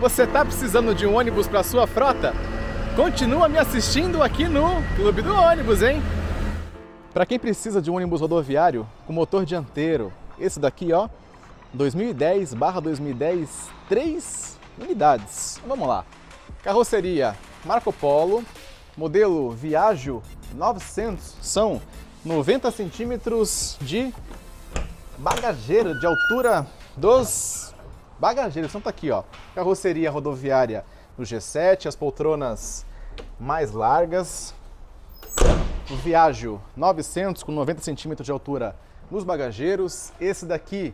Você tá precisando de um ônibus para sua frota? Continua me assistindo aqui no Clube do Ônibus, hein? Para quem precisa de um ônibus rodoviário com motor dianteiro, esse daqui, ó, 2010/2010, 3 unidades. Vamos lá. Carroceria Marco Polo, modelo Viaggio 900. São 90 centímetros de bagageiro de altura dos bagageiros. Então tá aqui, ó. Carroceria rodoviária no G7, as poltronas mais largas. O Viaggio 900 com 90 centímetros de altura nos bagageiros. Esse daqui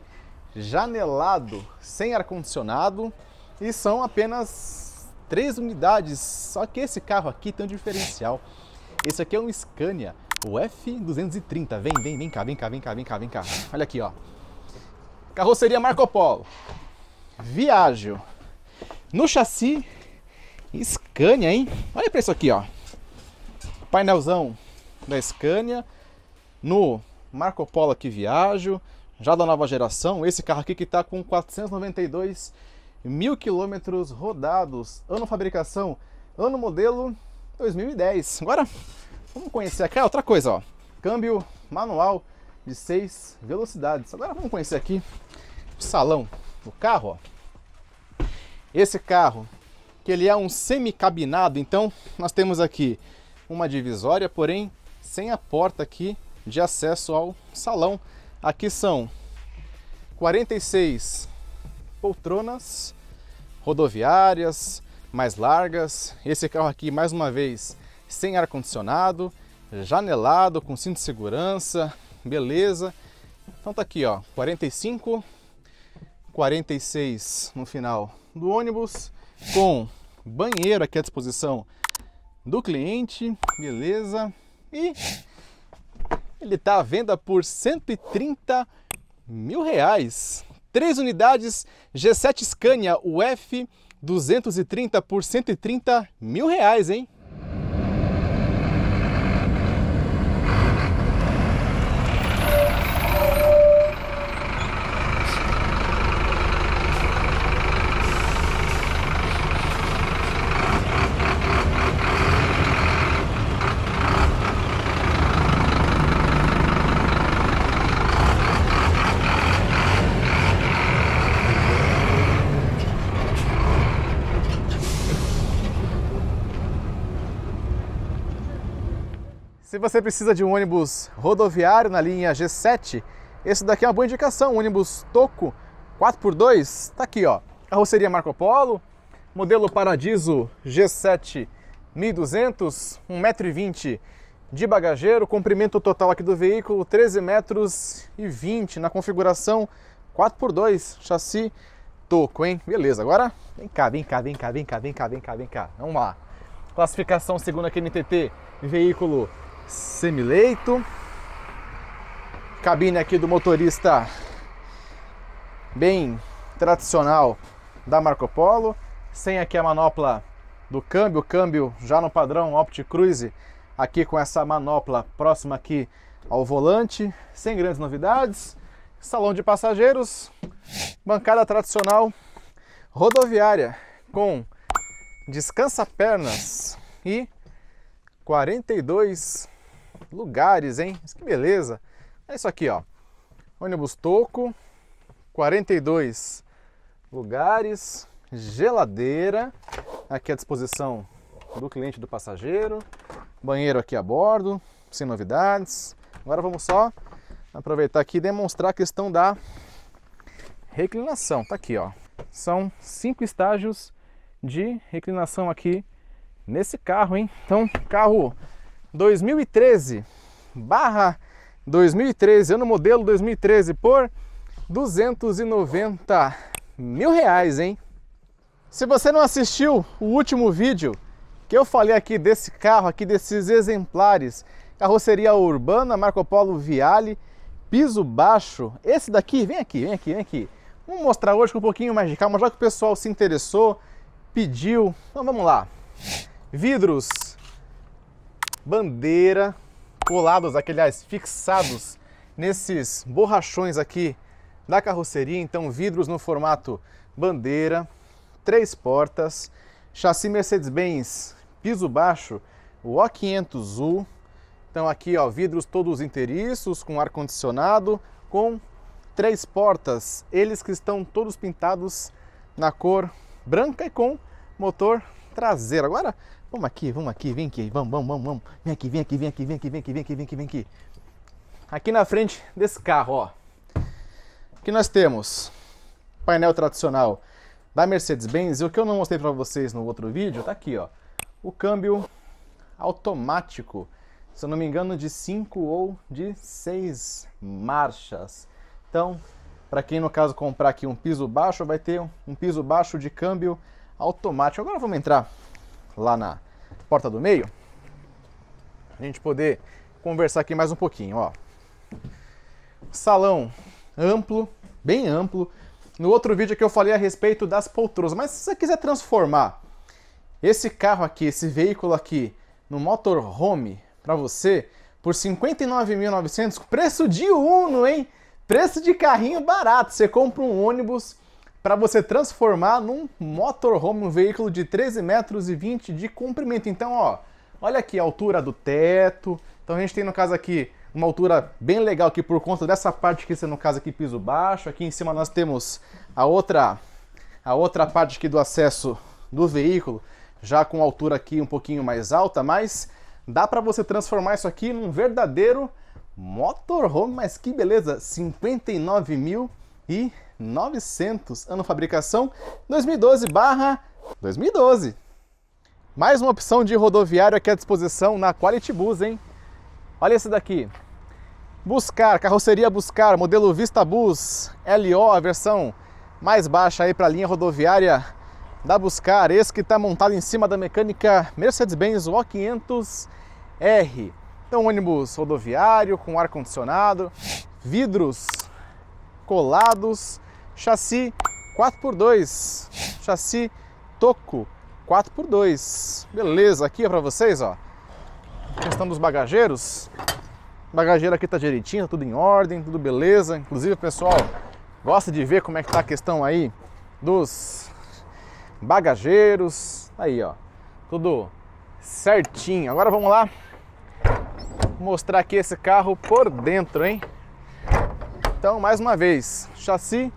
janelado, sem ar-condicionado. E são apenas três unidades. Só que esse carro aqui tem um diferencial. Esse aqui é um Scania, o F230. Vem, vem, vem cá, vem cá, vem cá, vem cá, vem cá. Olha aqui, ó. Carroceria Marco Polo. Viagem. No chassi, Scania, hein? Olha pra isso aqui, ó. Painelzão da Scania. No Marco Polo aqui, Viaggio. Já da nova geração, esse carro aqui que tá com 492 mil quilômetros rodados. Ano fabricação, ano modelo 2010. Agora, vamos conhecer aqui. Ah, outra coisa, ó. Câmbio manual de 6 velocidades. Agora vamos conhecer aqui o salão exemplo, carro. Ó. Esse carro, que ele é um semicabinado, então nós temos aqui uma divisória, porém sem a porta aqui de acesso ao salão. Aqui são 46 poltronas rodoviárias, mais largas. Esse carro aqui, mais uma vez, sem ar-condicionado, janelado, com cinto de segurança, beleza. Então tá aqui, ó, 45 46 no final do ônibus, com banheiro aqui à disposição do cliente, beleza? E ele está à venda por 130 mil reais. Três unidades G7 Scania UF 230 por 130 mil reais, hein? Se você precisa de um ônibus rodoviário na linha G7, esse daqui é uma boa indicação, ônibus Toco 4x2, tá aqui ó, carroceria Marco Polo, modelo Paradiso G7 1200, 1,20m de bagageiro, comprimento total aqui do veículo 1320 metros e na configuração 4x2, chassi toco, hein? Beleza, agora vem cá, vem cá, vem cá, vem cá, vem cá, vem cá, vem cá, vamos lá. Classificação segundo aqui no TT, veículo semileito. Cabine aqui do motorista bem tradicional da Marco Polo, sem aqui a manopla do câmbio, câmbio já no padrão Opticruise, aqui com essa manopla próxima aqui ao volante, sem grandes novidades. Salão de passageiros, bancada tradicional rodoviária com descansa pernas e 42 Lugares, hein? Mas que beleza. É isso aqui, ó. Ônibus Toco, 42 lugares, geladeira, aqui à disposição do cliente do passageiro, banheiro aqui a bordo, sem novidades. Agora vamos só aproveitar aqui e demonstrar a questão da reclinação. Tá aqui, ó. São cinco estágios de reclinação aqui nesse carro, hein? Então, carro 2013 barra 2013, ano modelo 2013 por 290 mil reais, hein? Se você não assistiu o último vídeo que eu falei aqui desse carro, aqui desses exemplares, carroceria urbana, Marco Polo Viale, piso baixo, esse daqui, vem aqui, vem aqui, vem aqui. Vamos mostrar hoje com um pouquinho mais de calma, já que o pessoal se interessou, pediu. Então vamos lá. Vidros bandeira colados aqui, aliás, fixados nesses borrachões aqui da carroceria, então vidros no formato bandeira, três portas, chassi Mercedes-Benz, piso baixo, o O500U, então aqui ó, vidros todos inteiriços, com ar-condicionado, com três portas, eles que estão todos pintados na cor branca e com motor traseiro. Agora Vamos aqui, vamos aqui, vem aqui, vamos, vamos, vamos, vamos. Vem aqui, vem aqui, vem aqui, vem aqui, vem aqui, vem aqui, vem aqui, vem aqui. Aqui na frente desse carro, ó. Aqui nós temos painel tradicional da Mercedes-Benz. E o que eu não mostrei para vocês no outro vídeo, tá aqui, ó. O câmbio automático, se eu não me engano, de 5 ou de 6 marchas. Então, para quem no caso comprar aqui um piso baixo, vai ter um piso baixo de câmbio automático. Agora vamos entrar lá na porta do meio, a gente poder conversar aqui mais um pouquinho, ó. Salão amplo, bem amplo. No outro vídeo que eu falei a respeito das poltronas, mas se você quiser transformar esse carro aqui, esse veículo aqui, no motorhome para você por 59.900, preço de Uno, hein? Preço de carrinho barato. Você compra um ônibus para você transformar num motorhome, um veículo de 13 metros e 20 de comprimento. Então, ó, olha aqui a altura do teto. Então a gente tem no caso aqui uma altura bem legal aqui por conta dessa parte que você no caso aqui piso baixo. Aqui em cima nós temos a outra a outra parte aqui do acesso do veículo, já com altura aqui um pouquinho mais alta, mas dá para você transformar isso aqui num verdadeiro motorhome, mas que beleza, 59 mil e 900, ano fabricação 2012 barra 2012. Mais uma opção de rodoviário aqui à disposição na Quality Bus, hein? Olha esse daqui. Buscar, carroceria Buscar, modelo Vista Bus LO, a versão mais baixa aí para a linha rodoviária da Buscar. Esse que está montado em cima da mecânica Mercedes-Benz O500R. Então, ônibus rodoviário com ar-condicionado, vidros colados, chassi 4x2, chassi Toco 4x2. Beleza, aqui é para vocês, ó. Questão dos bagageiros. O bagageiro aqui tá direitinho, tudo em ordem, tudo beleza. Inclusive, pessoal, gosta de ver como é que tá a questão aí dos bagageiros. Aí, ó. Tudo certinho. Agora vamos lá mostrar aqui esse carro por dentro, hein? Então, mais uma vez, chassi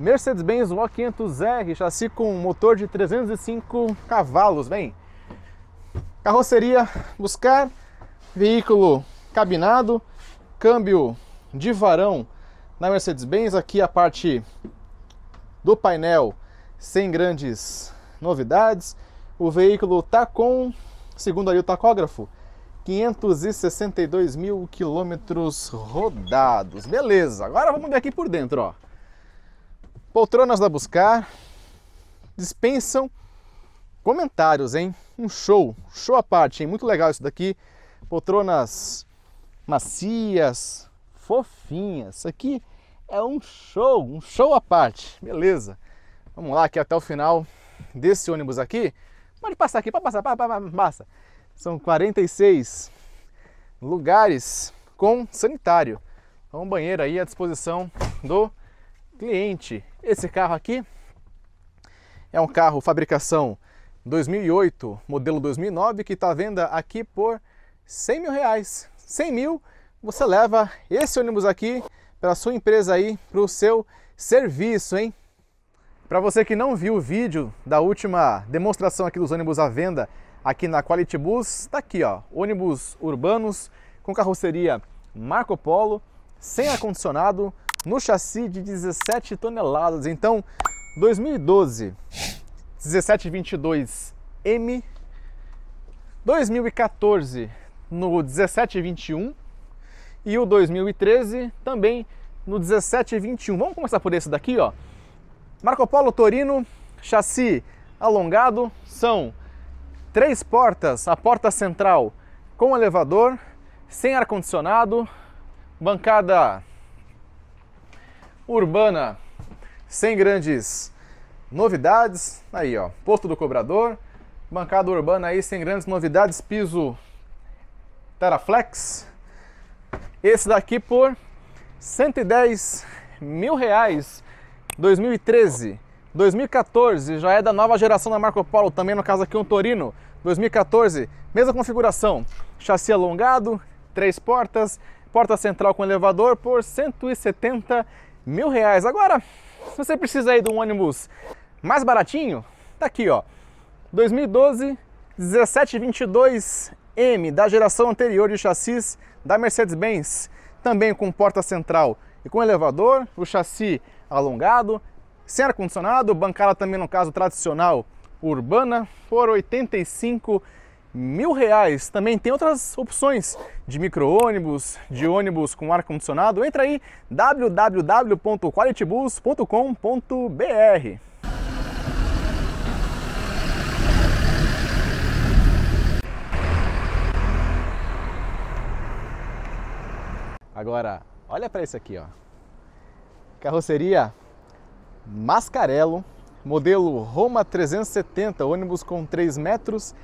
Mercedes-Benz O500R, chassi com motor de 305 cavalos, bem. Carroceria Buscar, veículo cabinado, câmbio de varão na Mercedes-Benz, aqui a parte do painel sem grandes novidades. O veículo está com, segundo aí o tacógrafo, 562 mil quilômetros rodados. Beleza, agora vamos ver aqui por dentro, ó. Poltronas da Buscar dispensam comentários, hein? Um show, show à parte, hein? Muito legal isso daqui. Poltronas macias, fofinhas. Isso aqui é um show, um show à parte. Beleza. Vamos lá aqui até o final desse ônibus aqui. Pode passar aqui, pode passar, passa. São 46 lugares com sanitário. Então, um banheiro aí à disposição do cliente. Esse carro aqui é um carro fabricação 2008, modelo 2009, que está à venda aqui por 100 mil reais. 100 mil, você leva esse ônibus aqui para sua empresa aí, para o seu serviço, hein? Para você que não viu o vídeo da última demonstração aqui dos ônibus à venda aqui na Quality Bus, tá aqui ó, ônibus urbanos com carroceria Marco Polo, sem ar-condicionado, no chassi de 17 toneladas. Então, 2012, 1722M, 2014 no 1721 e o 2013 também no 1721. Vamos começar por esse daqui, ó. Marco Polo Torino, chassi alongado, são três portas, a porta central com elevador, sem ar-condicionado, bancada urbana, sem grandes novidades. Aí, ó, posto do cobrador, bancada urbana aí sem grandes novidades, piso Teraflex. Esse daqui por 110 mil reais, 2013. 2014 já é da nova geração da Marco Polo, também no caso aqui um Torino. 2014, mesma configuração, chassi alongado, três portas, porta central com elevador por 170 mil reais. Agora, se você precisa aí de um ônibus mais baratinho, tá aqui, ó. 2012 1722M da geração anterior de chassis da Mercedes-Benz, também com porta central e com elevador, o chassi alongado, sem ar condicionado, bancada também no caso tradicional urbana por 85 mil reais. Também tem outras opções de micro-ônibus, de ônibus com ar-condicionado. Entra aí www.qualitybus.com.br. Agora, olha para isso aqui, ó. Carroceria Mascarello, modelo Roma 370, ônibus com 3 metros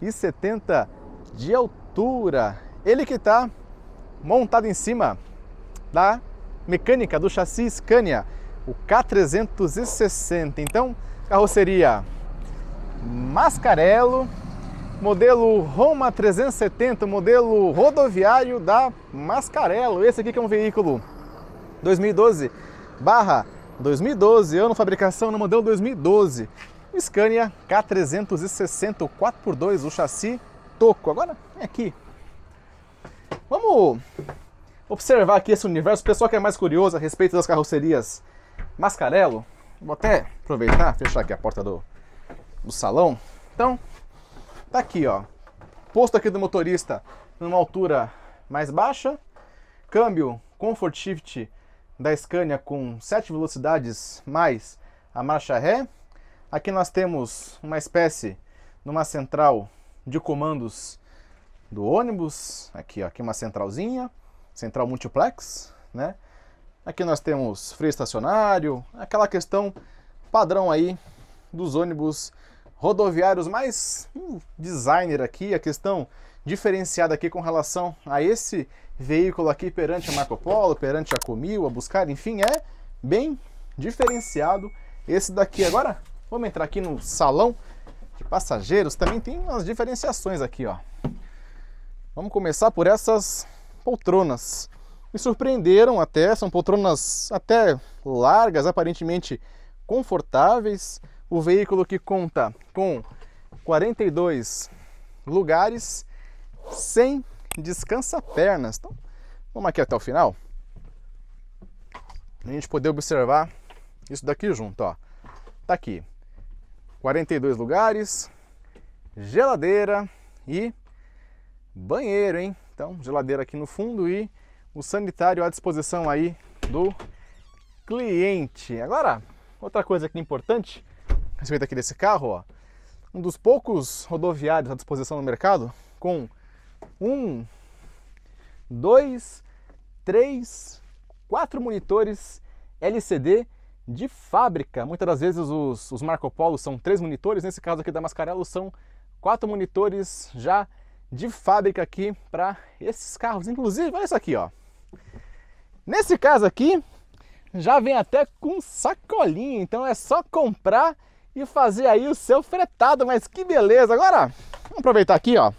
e 70 de altura. Ele que está montado em cima da mecânica do chassi Scania, o K360. Então, carroceria Mascarello, modelo Roma 370, modelo rodoviário da Mascarello. Esse aqui que é um veículo 2012 barra 2012, ano fabricação no modelo 2012. Scania K360 4x2, o chassi toco. Agora é aqui. Vamos observar aqui esse universo. O pessoal que é mais curioso a respeito das carrocerias Mascarello. Vou até aproveitar, fechar aqui a porta do, do salão. Então, tá aqui, ó. Posto aqui do motorista numa altura mais baixa. Câmbio Comfort Shift da Scania com 7 velocidades mais a marcha ré. Aqui nós temos uma espécie numa central de comandos do ônibus, aqui, ó, aqui uma centralzinha, central multiplex, né? Aqui nós temos freio estacionário, aquela questão padrão aí dos ônibus rodoviários, mais um designer aqui, a questão diferenciada aqui com relação a esse veículo aqui perante a Marco Polo, perante a Comil, a Buscar, enfim, é bem diferenciado esse daqui. Agora, Vamos entrar aqui no salão de passageiros. Também tem umas diferenciações aqui, ó. Vamos começar por essas poltronas. Me surpreenderam até, são poltronas até largas, aparentemente confortáveis. O veículo que conta com 42 lugares sem descansa-pernas. Então, vamos aqui até o final. A gente poder observar isso daqui junto, ó. Tá aqui. 42 lugares, geladeira e banheiro, hein? Então, geladeira aqui no fundo e o sanitário à disposição aí do cliente. Agora, outra coisa aqui importante a respeito aqui desse carro, ó, um dos poucos rodoviários à disposição no mercado com um, dois, três, quatro monitores LCD de fábrica. Muitas das vezes os, os Marco Polo são três monitores, nesse caso aqui da Mascarello são quatro monitores já de fábrica aqui para esses carros. Inclusive, olha isso aqui, ó. Nesse caso aqui, já vem até com sacolinha, então é só comprar e fazer aí o seu fretado, mas que beleza! Agora, vamos aproveitar aqui, ó.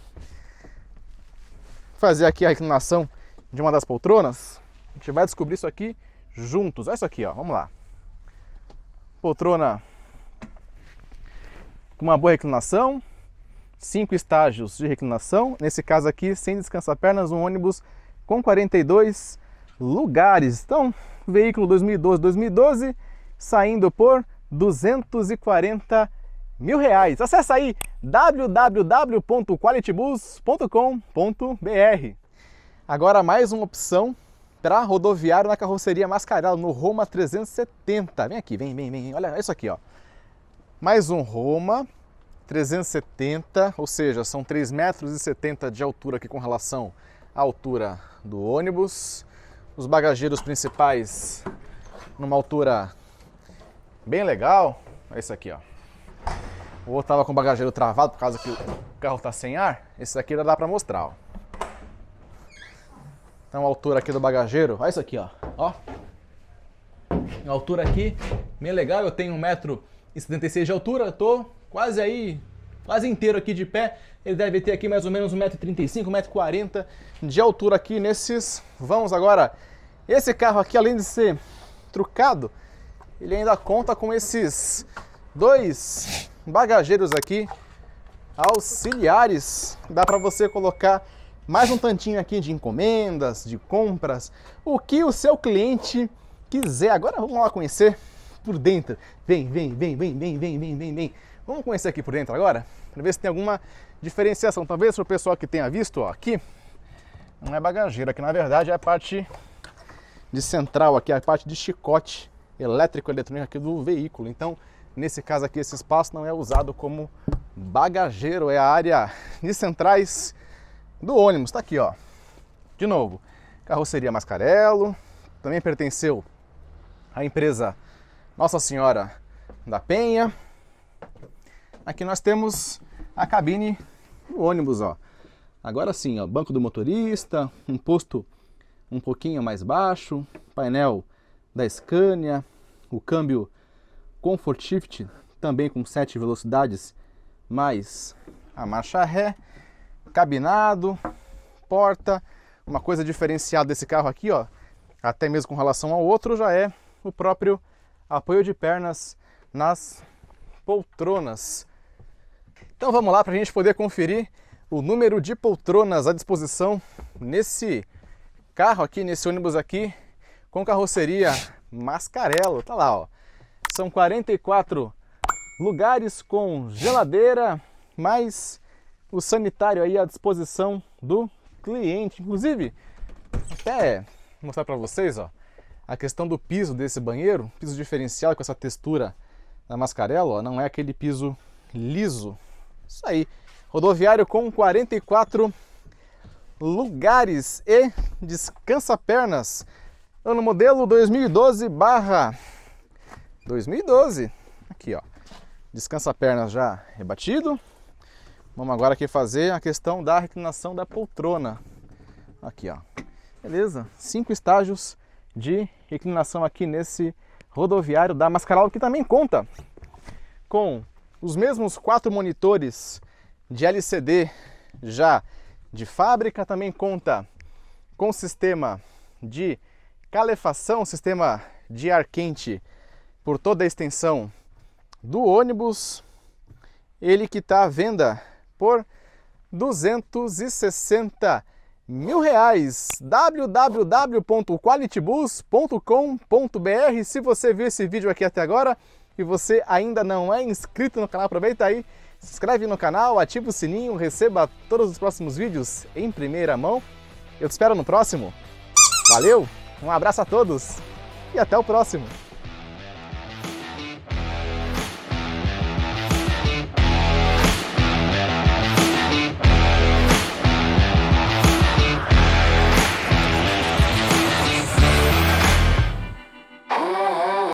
Fazer aqui a reclinação de uma das poltronas. A gente vai descobrir isso aqui juntos. Olha isso aqui, ó. Vamos lá poltrona com uma boa reclinação, cinco estágios de reclinação. Nesse caso aqui, sem descansar pernas, um ônibus com 42 lugares. Então, veículo 2012-2012 saindo por 240 mil reais. Acesse aí www.qualitybus.com.br. Agora mais uma opção Tra rodoviário na carroceria Mascarello, no Roma 370. Vem aqui, vem, vem, vem. Olha isso aqui, ó. Mais um Roma 370, ou seja, são 3,70 metros de altura aqui com relação à altura do ônibus. Os bagageiros principais numa altura bem legal. É isso aqui, ó. O outro tava com o bagageiro travado por causa que o carro tá sem ar. Esse daqui já dá para mostrar, ó. É uma altura aqui do bagageiro, olha isso aqui, ó. ó. altura aqui, bem legal, eu tenho 1,76m de altura, tô quase aí, quase inteiro aqui de pé. Ele deve ter aqui mais ou menos 1,35m, 1,40m de altura aqui nesses. Vamos agora, esse carro aqui, além de ser trucado, ele ainda conta com esses dois bagageiros aqui auxiliares. Dá para você colocar mais um tantinho aqui de encomendas, de compras, o que o seu cliente quiser. Agora vamos lá conhecer por dentro. Vem, vem, vem, vem, vem, vem, vem, vem, vem. Vamos conhecer aqui por dentro agora, para ver se tem alguma diferenciação. Talvez para o pessoal que tenha visto, ó, aqui não é bagageira, que na verdade é a parte de central aqui, a parte de chicote elétrico eletrônico aqui do veículo. Então, nesse caso aqui, esse espaço não é usado como bagageiro, é a área de centrais do ônibus, tá aqui, ó. De novo, carroceria Mascarello, também pertenceu à empresa Nossa Senhora da Penha. Aqui nós temos a cabine do ônibus, ó. Agora sim, ó, banco do motorista, um posto um pouquinho mais baixo, painel da Scania, o câmbio Comfort Shift também com 7 velocidades, mais a marcha ré cabinado, porta, uma coisa diferenciada desse carro aqui, ó, até mesmo com relação ao outro, já é o próprio apoio de pernas nas poltronas. Então vamos lá para a gente poder conferir o número de poltronas à disposição nesse carro aqui, nesse ônibus aqui, com carroceria Mascarello, tá lá, ó. São 44 lugares com geladeira, mais o sanitário aí à disposição do cliente. Inclusive, até mostrar para vocês, ó, a questão do piso desse banheiro, piso diferencial com essa textura da mascarela, ó, não é aquele piso liso. Isso aí. Rodoviário com 44 lugares e descansa pernas. Ano modelo 2012 barra 2012. Aqui, ó. Descansa pernas já rebatido, Vamos agora aqui fazer a questão da reclinação da poltrona. Aqui, ó. Beleza? Cinco estágios de reclinação aqui nesse rodoviário da Mascaral, que também conta com os mesmos quatro monitores de LCD já de fábrica, também conta com sistema de calefação, sistema de ar quente por toda a extensão do ônibus. Ele que está à venda por 260 mil reais. www.qualitybus.com.br Se você viu esse vídeo aqui até agora e você ainda não é inscrito no canal, aproveita aí, se inscreve no canal, ativa o sininho, receba todos os próximos vídeos em primeira mão. Eu te espero no próximo. Valeu, um abraço a todos e até o próximo.